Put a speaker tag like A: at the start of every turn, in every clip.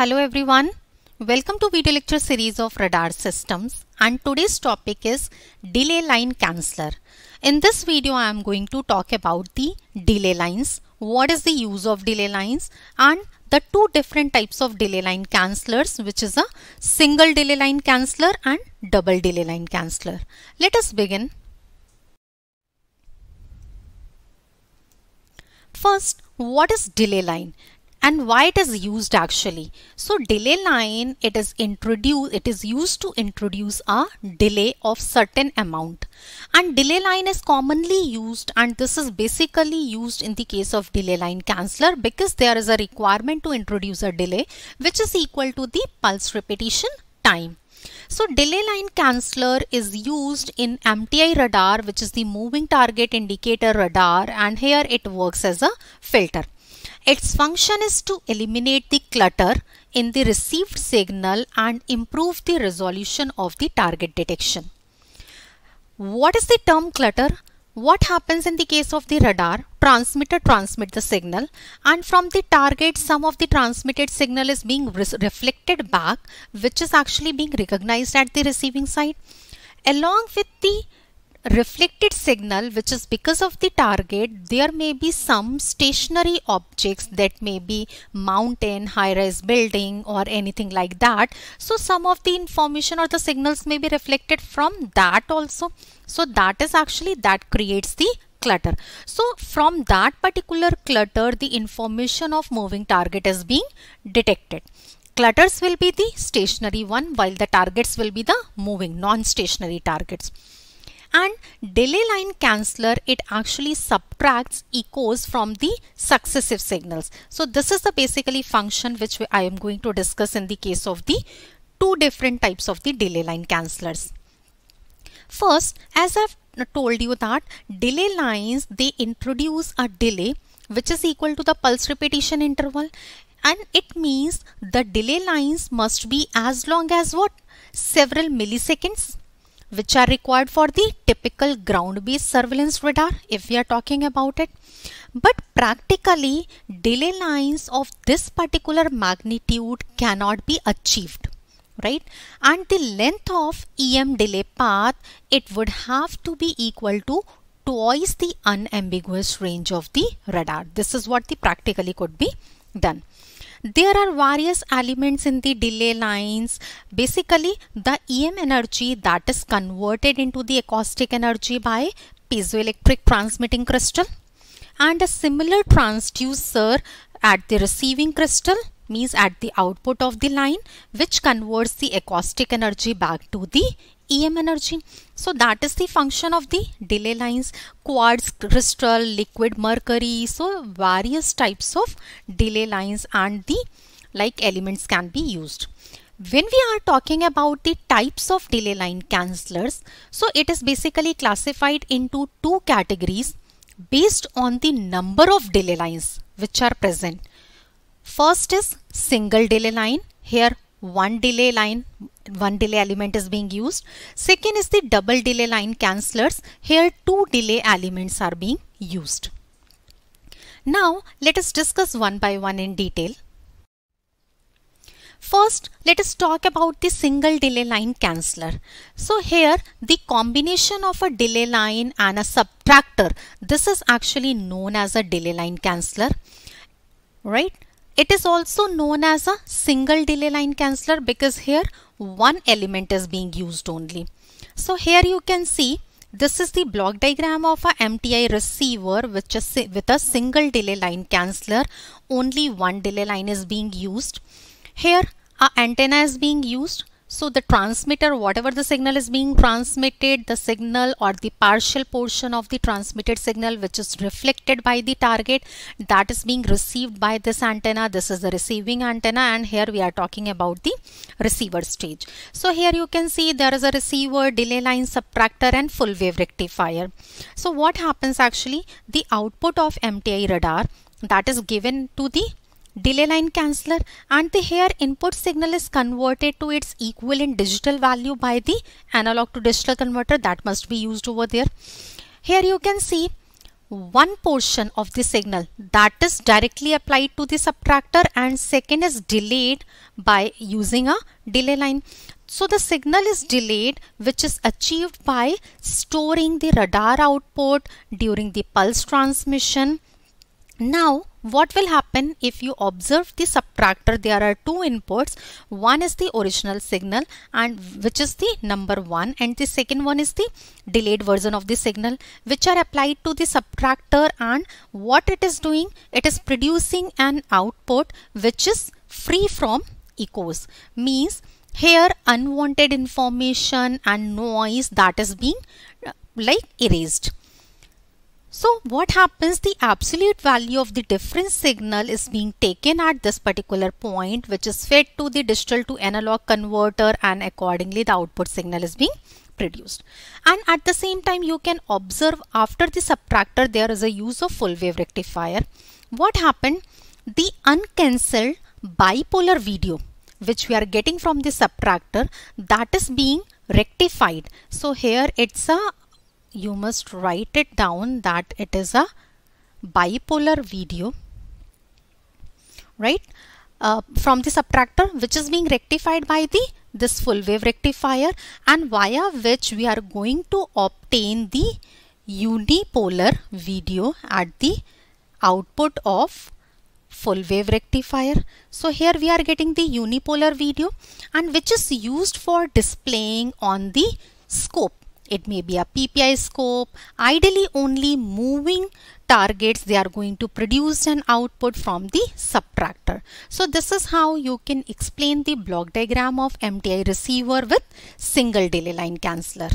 A: Hello everyone. Welcome to video lecture series of radar systems and today's topic is delay line canceller. In this video I am going to talk about the delay lines, what is the use of delay lines and the two different types of delay line cancellers which is a single delay line canceller and double delay line canceller. Let us begin. First, what is delay line? and why it is used actually. So delay line, it is introduced, it is used to introduce a delay of certain amount and delay line is commonly used and this is basically used in the case of delay line canceller because there is a requirement to introduce a delay which is equal to the pulse repetition time. So delay line canceller is used in MTI radar which is the moving target indicator radar and here it works as a filter. Its function is to eliminate the clutter in the received signal and improve the resolution of the target detection. What is the term clutter? What happens in the case of the radar? Transmitter Transmit the signal and from the target some of the transmitted signal is being re reflected back which is actually being recognized at the receiving side. Along with the reflected signal which is because of the target there may be some stationary objects that may be mountain high-rise building or anything like that so some of the information or the signals may be reflected from that also so that is actually that creates the clutter so from that particular clutter the information of moving target is being detected clutters will be the stationary one while the targets will be the moving non-stationary targets and delay line canceller it actually subtracts echoes from the successive signals so this is the basically function which I am going to discuss in the case of the two different types of the delay line cancellers first as I've told you that delay lines they introduce a delay which is equal to the pulse repetition interval and it means the delay lines must be as long as what several milliseconds which are required for the typical ground-based surveillance radar if we are talking about it. But practically delay lines of this particular magnitude cannot be achieved right and the length of EM delay path it would have to be equal to twice the unambiguous range of the radar. This is what the practically could be done there are various elements in the delay lines basically the em energy that is converted into the acoustic energy by piezoelectric transmitting crystal and a similar transducer at the receiving crystal means at the output of the line which converts the acoustic energy back to the EM energy. So that is the function of the delay lines, quartz, crystal, liquid mercury. So various types of delay lines and the like elements can be used. When we are talking about the types of delay line cancellors, so it is basically classified into two categories based on the number of delay lines which are present. First is single delay line. Here one delay line one delay element is being used second is the double delay line cancellers here two delay elements are being used now let us discuss one by one in detail First, let us talk about the single delay line canceller. So here, the combination of a delay line and a subtractor, this is actually known as a delay line canceller, right? It is also known as a single delay line canceller because here one element is being used only. So here you can see this is the block diagram of a MTI receiver which is with a single delay line canceller. Only one delay line is being used. Here a antenna is being used so the transmitter, whatever the signal is being transmitted, the signal or the partial portion of the transmitted signal which is reflected by the target that is being received by this antenna. This is the receiving antenna and here we are talking about the receiver stage. So here you can see there is a receiver, delay line subtractor and full wave rectifier. So what happens actually? The output of MTI radar that is given to the delay line canceller and the here input signal is converted to its equivalent digital value by the analog to digital converter that must be used over there. Here you can see one portion of the signal that is directly applied to the subtractor and second is delayed by using a delay line. So the signal is delayed which is achieved by storing the radar output during the pulse transmission now what will happen if you observe the subtractor there are two inputs one is the original signal and which is the number one and the second one is the delayed version of the signal which are applied to the subtractor and what it is doing it is producing an output which is free from echoes means here unwanted information and noise that is being uh, like erased so what happens the absolute value of the difference signal is being taken at this particular point which is fed to the digital to analog converter and accordingly the output signal is being produced. And at the same time you can observe after the subtractor there is a use of full wave rectifier. What happened? The uncancelled bipolar video which we are getting from the subtractor that is being rectified. So here it's a you must write it down that it is a bipolar video right uh, from the subtractor which is being rectified by the this full wave rectifier and via which we are going to obtain the unipolar video at the output of full wave rectifier. So here we are getting the unipolar video and which is used for displaying on the scope. It may be a PPI scope. Ideally only moving targets they are going to produce an output from the subtractor. So this is how you can explain the block diagram of MTI receiver with single delay line canceller.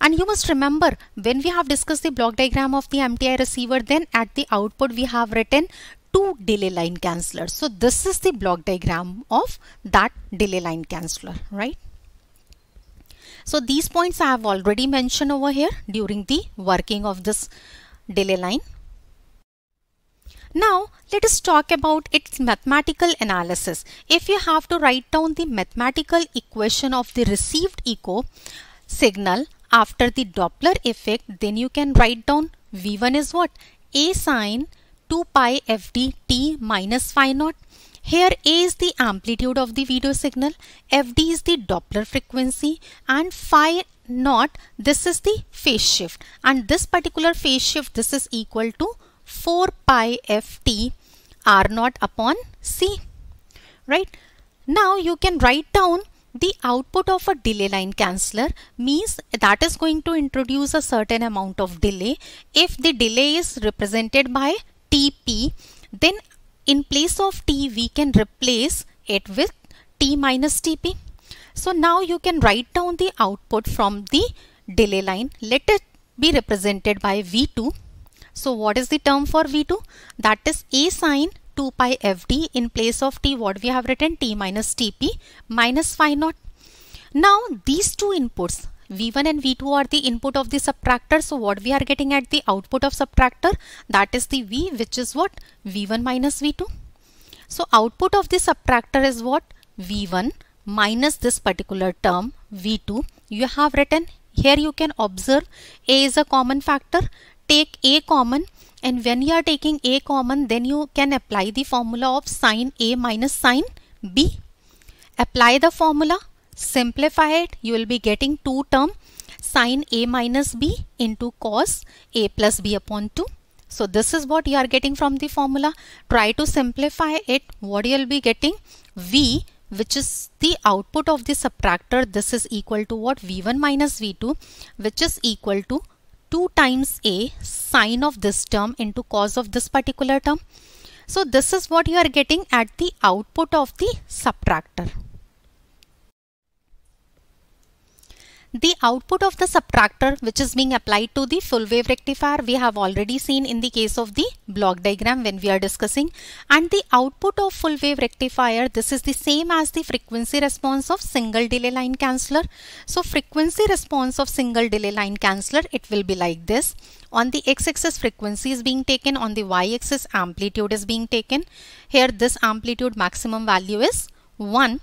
A: And you must remember when we have discussed the block diagram of the MTI receiver then at the output we have written two delay line cancellers. So this is the block diagram of that delay line canceller, right? So these points I have already mentioned over here during the working of this delay line. Now let us talk about its mathematical analysis. If you have to write down the mathematical equation of the received echo signal after the Doppler effect then you can write down V1 is what? A sine 2 pi fd t minus phi naught here A is the amplitude of the video signal, FD is the Doppler frequency and phi naught this is the phase shift and this particular phase shift this is equal to 4 pi ft r naught upon c right now you can write down the output of a delay line canceller means that is going to introduce a certain amount of delay if the delay is represented by tp then in place of t we can replace it with t minus tp. So now you can write down the output from the delay line. Let it be represented by V2. So what is the term for V2? That is A sine 2 pi FD in place of T what we have written T minus TP minus phi naught. Now these two inputs V1 and V2 are the input of the subtractor. So what we are getting at the output of subtractor that is the V which is what? V1 minus V2. So output of the subtractor is what? V1 minus this particular term V2. You have written here you can observe A is a common factor. Take A common and when you are taking A common then you can apply the formula of sine A minus sine B. Apply the formula simplify it you will be getting 2 term sine a minus b into cos a plus b upon 2 so this is what you are getting from the formula try to simplify it what you will be getting v which is the output of the subtractor this is equal to what v1 minus v2 which is equal to 2 times a sine of this term into cos of this particular term so this is what you are getting at the output of the subtractor The output of the subtractor which is being applied to the full wave rectifier we have already seen in the case of the block diagram when we are discussing and the output of full wave rectifier this is the same as the frequency response of single delay line canceller. So frequency response of single delay line canceller it will be like this on the x-axis frequency is being taken on the y-axis amplitude is being taken here this amplitude maximum value is 1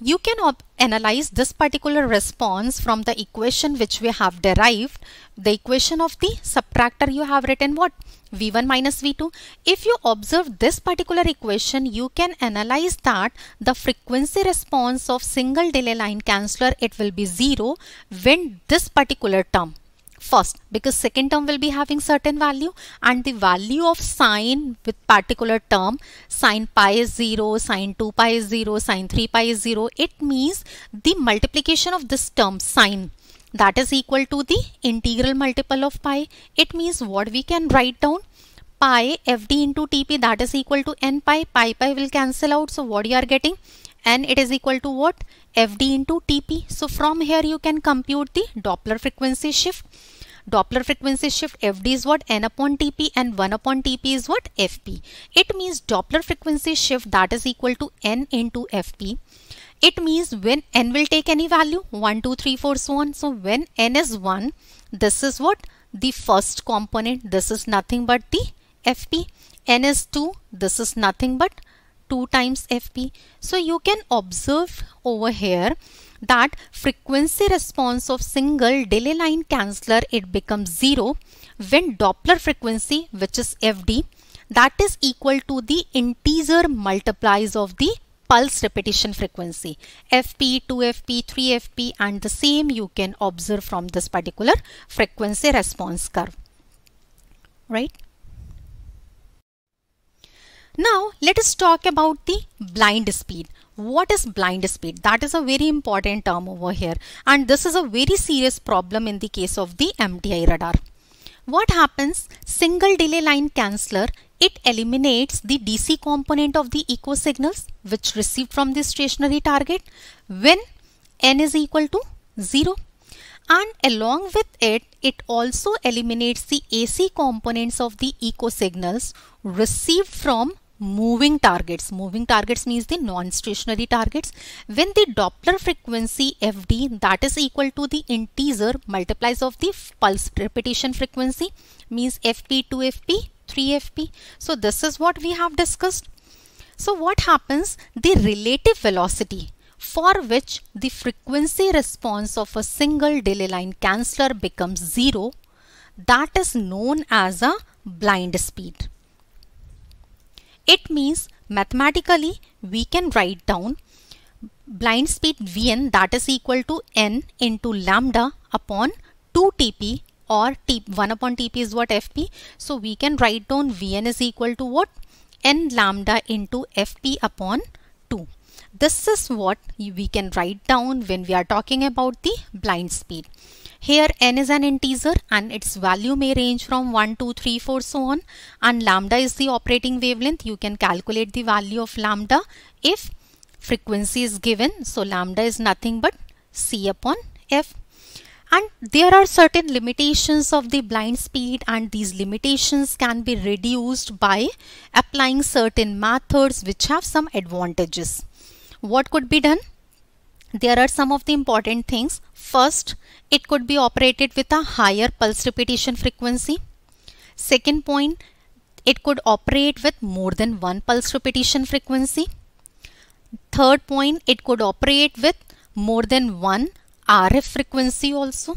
A: you can analyze this particular response from the equation which we have derived the equation of the subtractor you have written what v1 minus v2 if you observe this particular equation you can analyze that the frequency response of single delay line canceller it will be zero when this particular term first because second term will be having certain value and the value of sine with particular term sine pi is 0 sine 2 pi is 0 sine 3 pi is 0 it means the multiplication of this term sine that is equal to the integral multiple of pi it means what we can write down pi fd into tp that is equal to n pi pi pi will cancel out so what you are getting n it is equal to what fd into tp so from here you can compute the doppler frequency shift Doppler frequency shift FD is what N upon TP and 1 upon TP is what FP. It means Doppler frequency shift that is equal to N into FP. It means when N will take any value 1, 2, 3, 4 so on. So when N is 1 this is what the first component this is nothing but the FP. N is 2 this is nothing but 2 times FP. So you can observe over here that frequency response of single delay line canceller it becomes zero when Doppler frequency which is FD that is equal to the integer multiplies of the pulse repetition frequency fp 2fp 3fp and the same you can observe from this particular frequency response curve right now let us talk about the blind speed what is blind speed that is a very important term over here and this is a very serious problem in the case of the MDI radar what happens single delay line canceller it eliminates the DC component of the echo signals which received from the stationary target when n is equal to 0 and along with it it also eliminates the AC components of the echo signals received from moving targets. Moving targets means the non-stationary targets. When the Doppler frequency fd that is equal to the integer multiplies of the pulse repetition frequency means fp, 2fp, 3fp. So this is what we have discussed. So what happens? The relative velocity for which the frequency response of a single delay line canceller becomes zero that is known as a blind speed. It means mathematically we can write down blind speed Vn that is equal to n into lambda upon 2 TP or T, 1 upon TP is what FP. So we can write down Vn is equal to what? n lambda into FP upon 2. This is what we can write down when we are talking about the blind speed. Here n is an integer and its value may range from 1, 2, 3, 4 so on and lambda is the operating wavelength. You can calculate the value of lambda if frequency is given. So lambda is nothing but c upon f and there are certain limitations of the blind speed and these limitations can be reduced by applying certain methods which have some advantages. What could be done? there are some of the important things. First, it could be operated with a higher pulse repetition frequency. Second point, it could operate with more than one pulse repetition frequency. Third point, it could operate with more than one RF frequency also.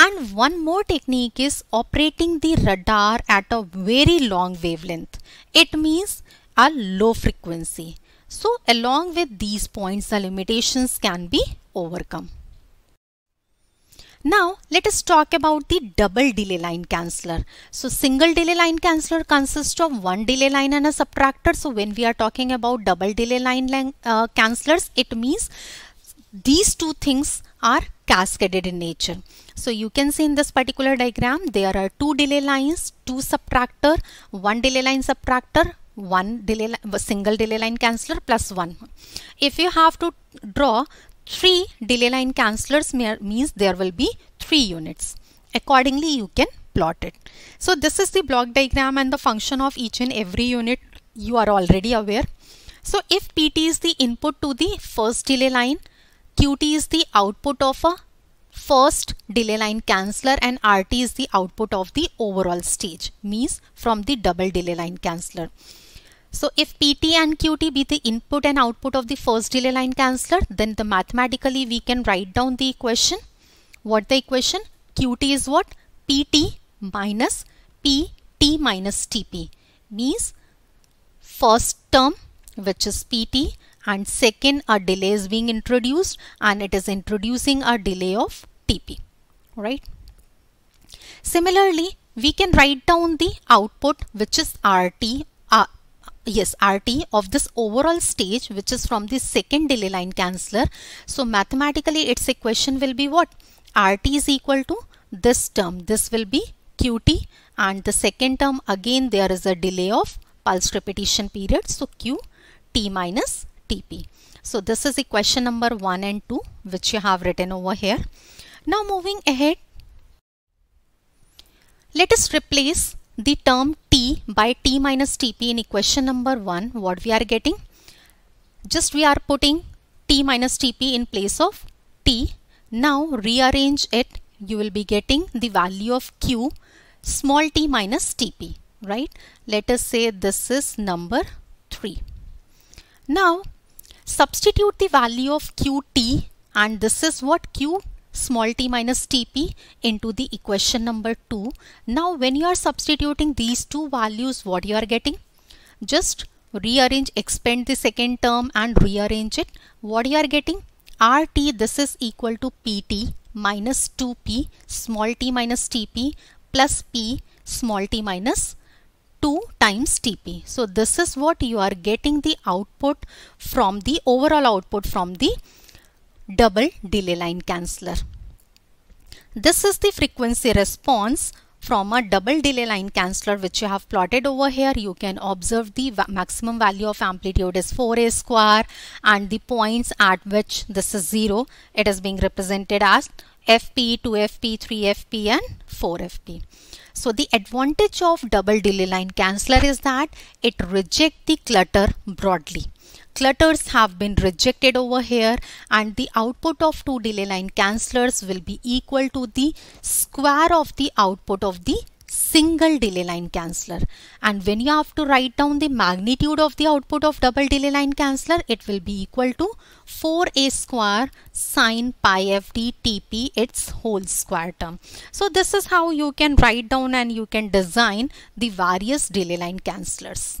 A: And one more technique is operating the radar at a very long wavelength. It means a low frequency. So along with these points the limitations can be overcome. Now let us talk about the double delay line canceller. So single delay line canceller consists of one delay line and a subtractor. So when we are talking about double delay line, uh, cancellers it means these two things are cascaded in nature. So you can see in this particular diagram there are two delay lines, two subtractor, one delay line subtractor, one delay single delay line canceller plus one. If you have to draw three delay line cancellers, means there will be three units. Accordingly, you can plot it. So this is the block diagram and the function of each and every unit you are already aware. So if PT is the input to the first delay line, QT is the output of a first delay line canceller and RT is the output of the overall stage means from the double delay line canceller. So if PT and QT be the input and output of the first delay line canceller, then the mathematically we can write down the equation. What the equation? QT is what? PT minus PT minus TP means first term which is PT and second a delay is being introduced and it is introducing a delay of TP, right? Similarly, we can write down the output which is RT yes RT of this overall stage which is from the second delay line canceller. So mathematically its equation will be what? RT is equal to this term. This will be QT and the second term again there is a delay of pulse repetition period. So Q T minus TP. So this is equation number 1 and 2 which you have written over here. Now moving ahead. Let us replace the term T by T minus Tp in equation number 1 what we are getting just we are putting T minus Tp in place of T now rearrange it you will be getting the value of Q small t minus Tp right let us say this is number 3 now substitute the value of QT and this is what Q small t minus tp into the equation number 2. Now when you are substituting these two values what you are getting? Just rearrange expand the second term and rearrange it. What you are getting? RT this is equal to PT minus 2p small t minus tp plus p small t minus 2 times tp. So this is what you are getting the output from the overall output from the double delay line canceller. This is the frequency response from a double delay line canceller which you have plotted over here you can observe the maximum value of amplitude is 4a square and the points at which this is 0 it is being represented as fp 2fp 3fp and 4fp so the advantage of double delay line canceller is that it rejects the clutter broadly clutters have been rejected over here and the output of two delay line cancellers will be equal to the square of the output of the single delay line canceller and when you have to write down the magnitude of the output of double delay line canceller it will be equal to 4a square sine pi f t tp its whole square term. So this is how you can write down and you can design the various delay line cancellers.